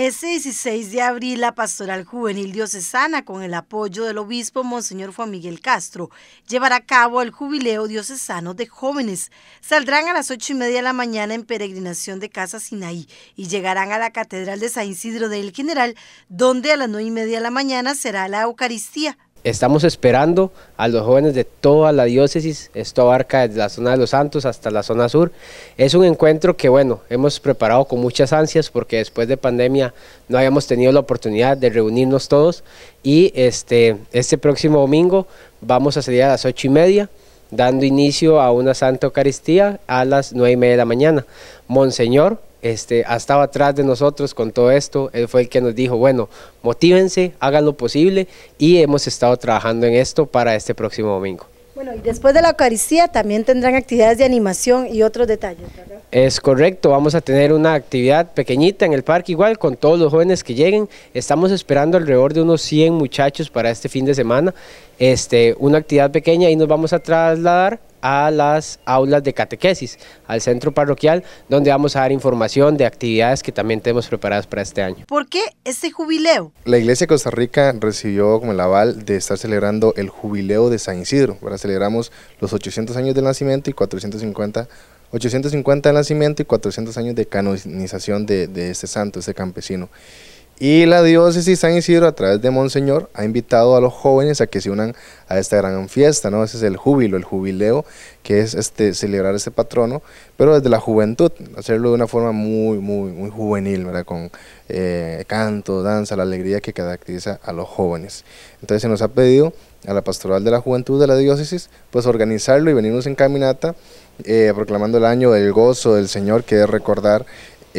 Ese 16 de abril, la Pastoral Juvenil Diocesana, con el apoyo del obispo Monseñor Juan Miguel Castro, llevará a cabo el Jubileo Diocesano de Jóvenes. Saldrán a las 8 y media de la mañana en peregrinación de Casa Sinaí y llegarán a la Catedral de San Isidro del General, donde a las 9 y media de la mañana será la Eucaristía Estamos esperando a los jóvenes de toda la diócesis, esto abarca desde la zona de Los Santos hasta la zona sur. Es un encuentro que bueno, hemos preparado con muchas ansias porque después de pandemia no habíamos tenido la oportunidad de reunirnos todos y este, este próximo domingo vamos a salir a las ocho y media dando inicio a una Santa Eucaristía a las nueve y media de la mañana. Monseñor este, ha estado atrás de nosotros con todo esto. Él fue el que nos dijo, bueno, motívense, hagan lo posible y hemos estado trabajando en esto para este próximo domingo. Bueno, y después de la Eucaristía también tendrán actividades de animación y otros detalles, Es correcto, vamos a tener una actividad pequeñita en el parque igual con todos los jóvenes que lleguen. Estamos esperando alrededor de unos 100 muchachos para este fin de semana. Este, una actividad pequeña y nos vamos a trasladar a las aulas de catequesis, al centro parroquial, donde vamos a dar información de actividades que también tenemos preparadas para este año. ¿Por qué este jubileo? La Iglesia de Costa Rica recibió como el aval de estar celebrando el jubileo de San Isidro. Ahora celebramos los 800 años de nacimiento y 450 850 de nacimiento y 400 años de canonización de, de este santo, este campesino. Y la diócesis San Isidro, a través de Monseñor, ha invitado a los jóvenes a que se unan a esta gran fiesta, ¿no? Ese es el júbilo, el jubileo, que es este, celebrar este patrono, pero desde la juventud, hacerlo de una forma muy, muy, muy juvenil, ¿verdad? Con eh, canto, danza, la alegría que caracteriza a los jóvenes. Entonces se nos ha pedido a la Pastoral de la Juventud de la Diócesis, pues organizarlo y venirnos en caminata, eh, proclamando el año del gozo del Señor, que es recordar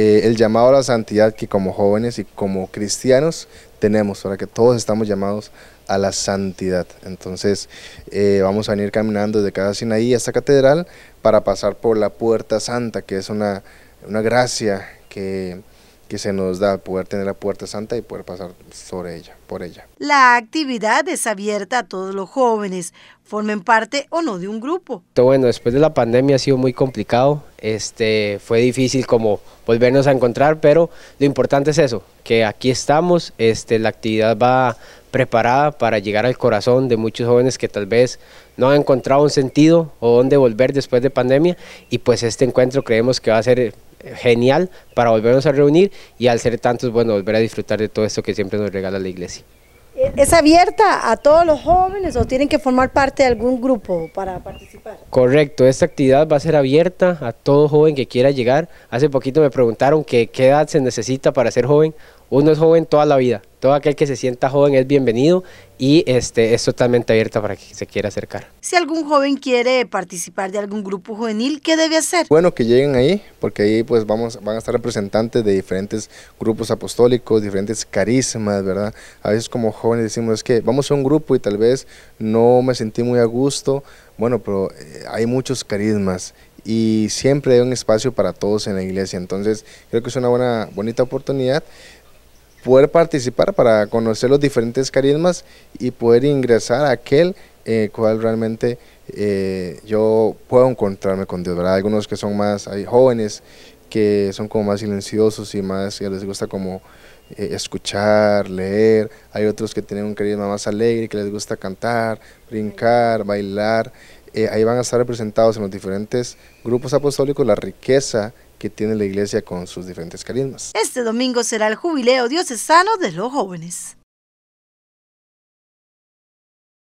eh, el llamado a la santidad que como jóvenes y como cristianos tenemos, para que todos estamos llamados a la santidad. Entonces eh, vamos a venir caminando desde cada Sinaí hasta Catedral para pasar por la Puerta Santa, que es una, una gracia que que se nos da poder tener la puerta santa y poder pasar sobre ella, por ella. La actividad es abierta a todos los jóvenes, formen parte o no de un grupo. Bueno, después de la pandemia ha sido muy complicado, este, fue difícil como volvernos a encontrar, pero lo importante es eso, que aquí estamos, este, la actividad va preparada para llegar al corazón de muchos jóvenes que tal vez no han encontrado un sentido o dónde volver después de pandemia y pues este encuentro creemos que va a ser genial para volvernos a reunir y al ser tantos, bueno, volver a disfrutar de todo esto que siempre nos regala la iglesia. ¿E-, ¿Es abierta a todos los jóvenes o tienen que formar parte de algún grupo para participar? Correcto, esta actividad va a ser abierta a todo joven que quiera llegar. Hace poquito me preguntaron que, qué edad se necesita para ser joven uno es joven toda la vida. Todo aquel que se sienta joven es bienvenido y este, es totalmente abierta para que se quiera acercar. Si algún joven quiere participar de algún grupo juvenil, ¿qué debe hacer? Bueno, que lleguen ahí, porque ahí pues vamos, van a estar representantes de diferentes grupos apostólicos, diferentes carismas, ¿verdad? A veces como jóvenes decimos, es que vamos a un grupo y tal vez no me sentí muy a gusto, bueno, pero eh, hay muchos carismas y siempre hay un espacio para todos en la iglesia, entonces creo que es una buena, bonita oportunidad poder participar para conocer los diferentes carismas y poder ingresar a aquel eh, cual realmente eh, yo puedo encontrarme con Dios, ¿verdad? Algunos que son más, hay jóvenes que son como más silenciosos y más, les gusta como eh, escuchar, leer, hay otros que tienen un carisma más alegre, que les gusta cantar, brincar, bailar, ahí van a estar representados en los diferentes grupos apostólicos la riqueza que tiene la iglesia con sus diferentes carismas. Este domingo será el jubileo diocesano de los jóvenes.